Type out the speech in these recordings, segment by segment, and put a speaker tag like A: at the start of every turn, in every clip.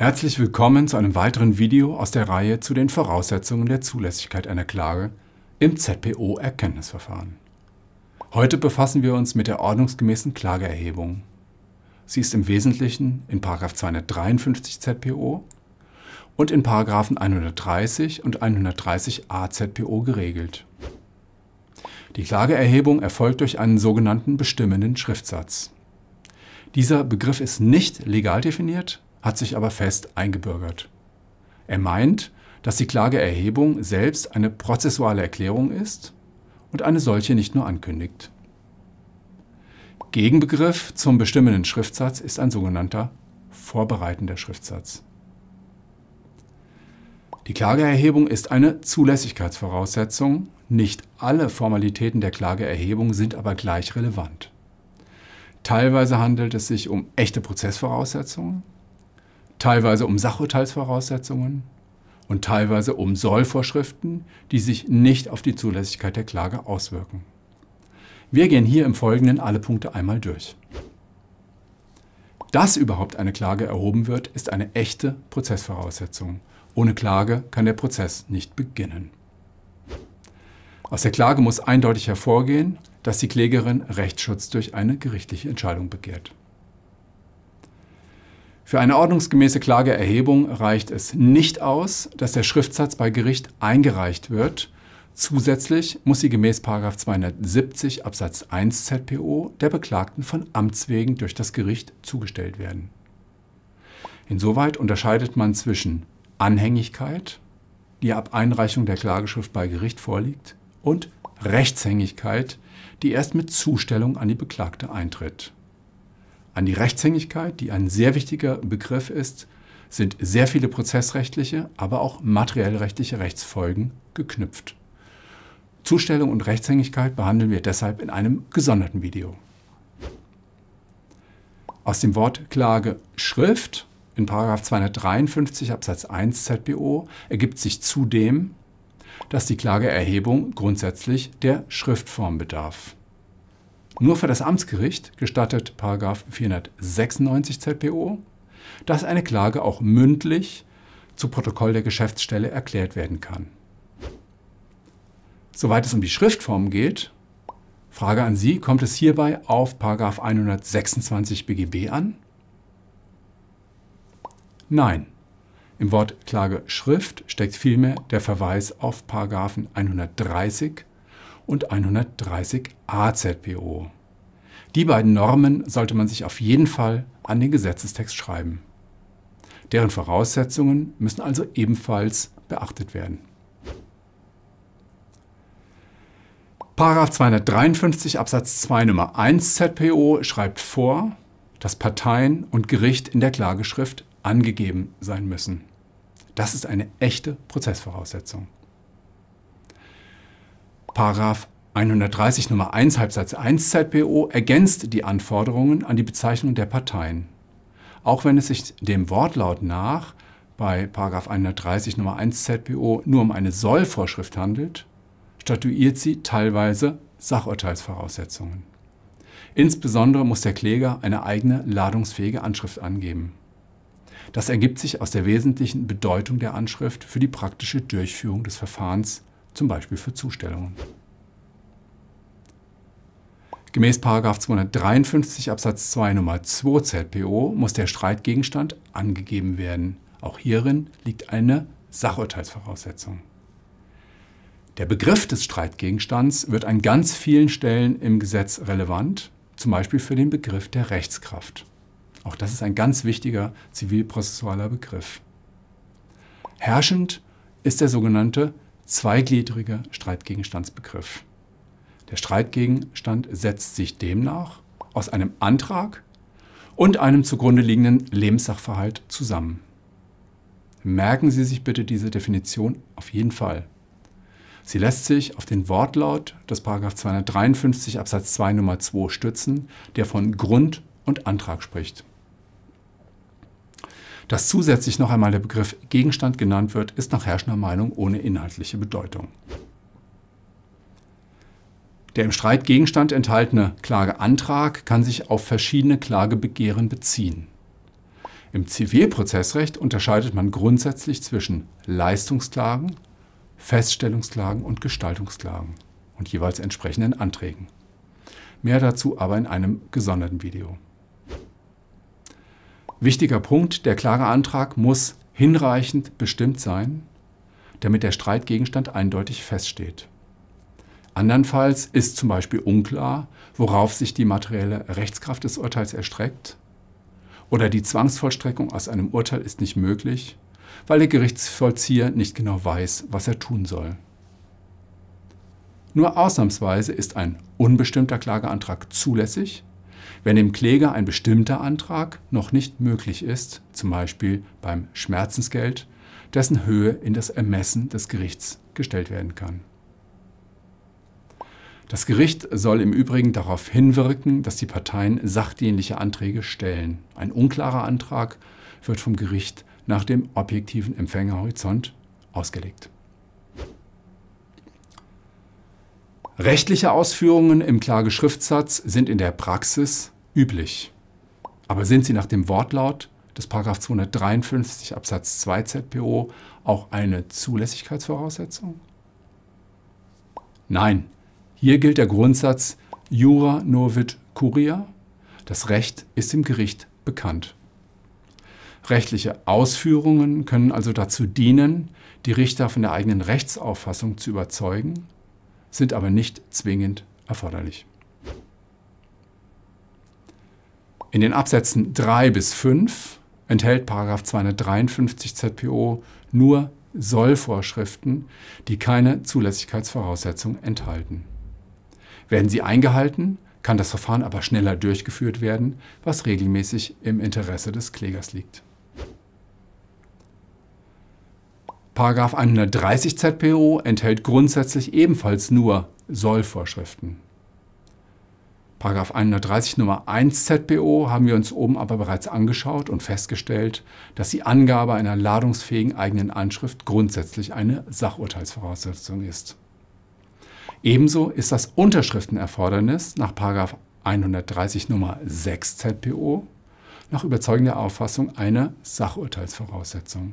A: Herzlich willkommen zu einem weiteren Video aus der Reihe zu den Voraussetzungen der Zulässigkeit einer Klage im ZPO-Erkenntnisverfahren. Heute befassen wir uns mit der ordnungsgemäßen Klageerhebung. Sie ist im Wesentlichen in 253 ZPO und in 130 und 130a ZPO geregelt. Die Klageerhebung erfolgt durch einen sogenannten bestimmenden Schriftsatz. Dieser Begriff ist nicht legal definiert, hat sich aber fest eingebürgert. Er meint, dass die Klageerhebung selbst eine prozessuale Erklärung ist und eine solche nicht nur ankündigt. Gegenbegriff zum bestimmenden Schriftsatz ist ein sogenannter vorbereitender Schriftsatz. Die Klageerhebung ist eine Zulässigkeitsvoraussetzung, nicht alle Formalitäten der Klageerhebung sind aber gleich relevant. Teilweise handelt es sich um echte Prozessvoraussetzungen, teilweise um Sachurteilsvoraussetzungen und teilweise um Sollvorschriften, die sich nicht auf die Zulässigkeit der Klage auswirken. Wir gehen hier im Folgenden alle Punkte einmal durch. Dass überhaupt eine Klage erhoben wird, ist eine echte Prozessvoraussetzung. Ohne Klage kann der Prozess nicht beginnen. Aus der Klage muss eindeutig hervorgehen, dass die Klägerin Rechtsschutz durch eine gerichtliche Entscheidung begehrt. Für eine ordnungsgemäße Klageerhebung reicht es nicht aus, dass der Schriftsatz bei Gericht eingereicht wird. Zusätzlich muss sie gemäß 270 Absatz 1 ZPO der Beklagten von Amts wegen durch das Gericht zugestellt werden. Insoweit unterscheidet man zwischen Anhängigkeit, die ab Einreichung der Klageschrift bei Gericht vorliegt, und Rechtshängigkeit, die erst mit Zustellung an die Beklagte eintritt an die Rechtshängigkeit, die ein sehr wichtiger Begriff ist, sind sehr viele prozessrechtliche, aber auch materiellrechtliche Rechtsfolgen geknüpft. Zustellung und Rechtshängigkeit behandeln wir deshalb in einem gesonderten Video. Aus dem Wort Klage Schrift in 253 Absatz 1 ZBO ergibt sich zudem, dass die Klageerhebung grundsätzlich der Schriftform bedarf nur für das Amtsgericht gestattet 496 ZPO, dass eine Klage auch mündlich zu Protokoll der Geschäftsstelle erklärt werden kann. Soweit es um die Schriftform geht, Frage an Sie, kommt es hierbei auf 126 BGB an? Nein. Im Wort Klageschrift steckt vielmehr der Verweis auf 130 BGB und 130 AZPO. Die beiden Normen sollte man sich auf jeden Fall an den Gesetzestext schreiben. Deren Voraussetzungen müssen also ebenfalls beachtet werden. Paragraf 253 Absatz 2 Nummer 1 ZPO schreibt vor, dass Parteien und Gericht in der Klageschrift angegeben sein müssen. Das ist eine echte Prozessvoraussetzung. Paragraph 130 Nummer 1 Halbsatz 1 ZPO ergänzt die Anforderungen an die Bezeichnung der Parteien. Auch wenn es sich dem Wortlaut nach bei Paragraph 130 Nummer 1 ZPO nur um eine Sollvorschrift handelt, statuiert sie teilweise Sachurteilsvoraussetzungen. Insbesondere muss der Kläger eine eigene ladungsfähige Anschrift angeben. Das ergibt sich aus der wesentlichen Bedeutung der Anschrift für die praktische Durchführung des Verfahrens zum Beispiel für Zustellungen. Gemäß 253 Absatz 2 Nummer 2 ZPO muss der Streitgegenstand angegeben werden. Auch hierin liegt eine Sachurteilsvoraussetzung. Der Begriff des Streitgegenstands wird an ganz vielen Stellen im Gesetz relevant, zum Beispiel für den Begriff der Rechtskraft. Auch das ist ein ganz wichtiger zivilprozessualer Begriff. Herrschend ist der sogenannte zweigliedriger Streitgegenstandsbegriff. Der Streitgegenstand setzt sich demnach aus einem Antrag und einem zugrunde liegenden Lebenssachverhalt zusammen. Merken Sie sich bitte diese Definition auf jeden Fall. Sie lässt sich auf den Wortlaut des 253 Absatz 2 Nummer 2 stützen, der von Grund und Antrag spricht. Dass zusätzlich noch einmal der Begriff Gegenstand genannt wird, ist nach herrschender Meinung ohne inhaltliche Bedeutung. Der im Streit Gegenstand enthaltene Klageantrag kann sich auf verschiedene Klagebegehren beziehen. Im Zivilprozessrecht unterscheidet man grundsätzlich zwischen Leistungsklagen, Feststellungsklagen und Gestaltungsklagen und jeweils entsprechenden Anträgen. Mehr dazu aber in einem gesonderten Video. Wichtiger Punkt, der klare Antrag muss hinreichend bestimmt sein, damit der Streitgegenstand eindeutig feststeht. Andernfalls ist zum Beispiel unklar, worauf sich die materielle Rechtskraft des Urteils erstreckt oder die Zwangsvollstreckung aus einem Urteil ist nicht möglich, weil der Gerichtsvollzieher nicht genau weiß, was er tun soll. Nur ausnahmsweise ist ein unbestimmter Klageantrag zulässig, wenn dem Kläger ein bestimmter Antrag noch nicht möglich ist, zum Beispiel beim Schmerzensgeld, dessen Höhe in das Ermessen des Gerichts gestellt werden kann. Das Gericht soll im Übrigen darauf hinwirken, dass die Parteien sachdienliche Anträge stellen. Ein unklarer Antrag wird vom Gericht nach dem objektiven Empfängerhorizont ausgelegt. Rechtliche Ausführungen im Klageschriftsatz sind in der Praxis üblich. Aber sind sie nach dem Wortlaut des 253 Absatz 2 ZPO auch eine Zulässigkeitsvoraussetzung? Nein, hier gilt der Grundsatz Jura novit curia. Das Recht ist dem Gericht bekannt. Rechtliche Ausführungen können also dazu dienen, die Richter von der eigenen Rechtsauffassung zu überzeugen sind aber nicht zwingend erforderlich. In den Absätzen 3 bis 5 enthält 253 ZPO nur Sollvorschriften, die keine Zulässigkeitsvoraussetzung enthalten. Werden sie eingehalten, kann das Verfahren aber schneller durchgeführt werden, was regelmäßig im Interesse des Klägers liegt. 130 ZPO enthält grundsätzlich ebenfalls nur Sollvorschriften. 130 Nummer 1 ZPO haben wir uns oben aber bereits angeschaut und festgestellt, dass die Angabe einer ladungsfähigen eigenen Anschrift grundsätzlich eine Sachurteilsvoraussetzung ist. Ebenso ist das Unterschriftenerfordernis nach 130 Nummer 6 ZPO nach überzeugender Auffassung eine Sachurteilsvoraussetzung.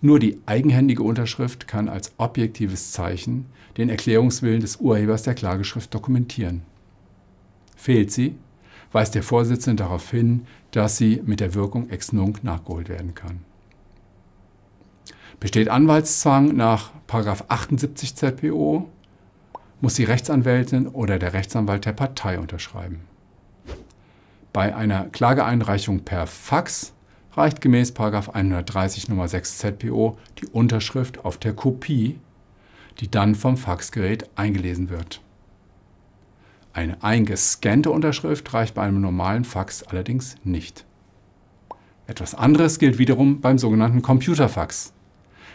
A: Nur die eigenhändige Unterschrift kann als objektives Zeichen den Erklärungswillen des Urhebers der Klageschrift dokumentieren. Fehlt sie, weist der Vorsitzende darauf hin, dass sie mit der Wirkung ex nunc nachgeholt werden kann. Besteht Anwaltszwang nach 78 ZPO, muss die Rechtsanwältin oder der Rechtsanwalt der Partei unterschreiben. Bei einer Klageeinreichung per Fax reicht gemäß 130 Nummer 6 ZPO die Unterschrift auf der Kopie, die dann vom Faxgerät eingelesen wird. Eine eingescannte Unterschrift reicht bei einem normalen Fax allerdings nicht. Etwas anderes gilt wiederum beim sogenannten Computerfax.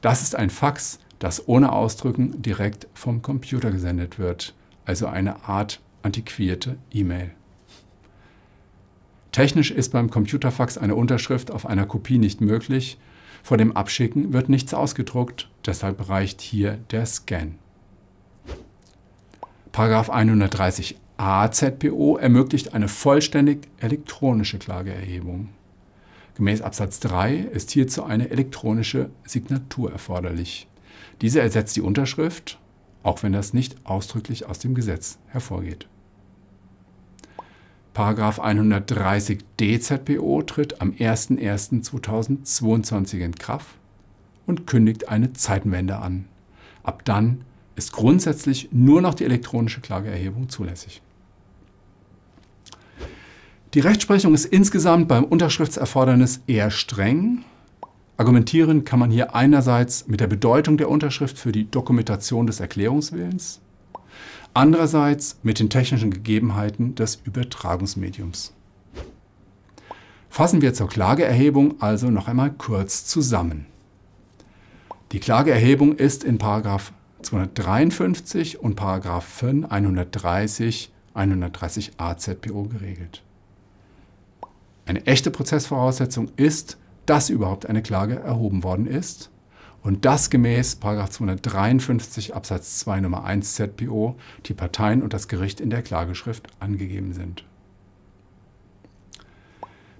A: Das ist ein Fax, das ohne Ausdrücken direkt vom Computer gesendet wird, also eine Art antiquierte E-Mail. Technisch ist beim Computerfax eine Unterschrift auf einer Kopie nicht möglich. Vor dem Abschicken wird nichts ausgedruckt, deshalb reicht hier der Scan. Paragraf 130a ZPO ermöglicht eine vollständig elektronische Klageerhebung. Gemäß Absatz 3 ist hierzu eine elektronische Signatur erforderlich. Diese ersetzt die Unterschrift, auch wenn das nicht ausdrücklich aus dem Gesetz hervorgeht. Paragraf 130 DZPO tritt am 01.01.2022 in Kraft und kündigt eine Zeitenwende an. Ab dann ist grundsätzlich nur noch die elektronische Klageerhebung zulässig. Die Rechtsprechung ist insgesamt beim Unterschriftserfordernis eher streng. Argumentieren kann man hier einerseits mit der Bedeutung der Unterschrift für die Dokumentation des Erklärungswillens andererseits mit den technischen Gegebenheiten des Übertragungsmediums. Fassen wir zur Klageerhebung also noch einmal kurz zusammen. Die Klageerhebung ist in 253 und 130 130 a ZPO geregelt. Eine echte Prozessvoraussetzung ist, dass überhaupt eine Klage erhoben worden ist und das gemäß 253 Absatz 2 Nummer 1 ZPO die Parteien und das Gericht in der Klageschrift angegeben sind.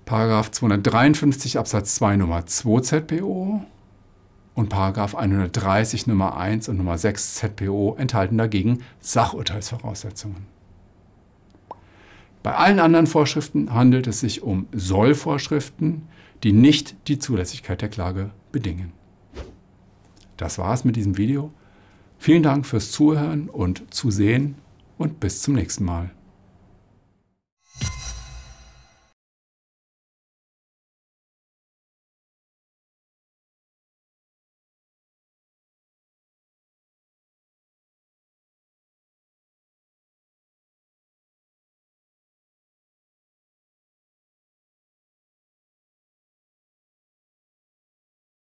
A: 253 Absatz 2 Nummer 2 ZPO und 130 Nummer 1 und Nummer 6 ZPO enthalten dagegen Sachurteilsvoraussetzungen. Bei allen anderen Vorschriften handelt es sich um Sollvorschriften, die nicht die Zulässigkeit der Klage bedingen. Das war's mit diesem Video. Vielen Dank fürs Zuhören und Zusehen und bis zum nächsten Mal.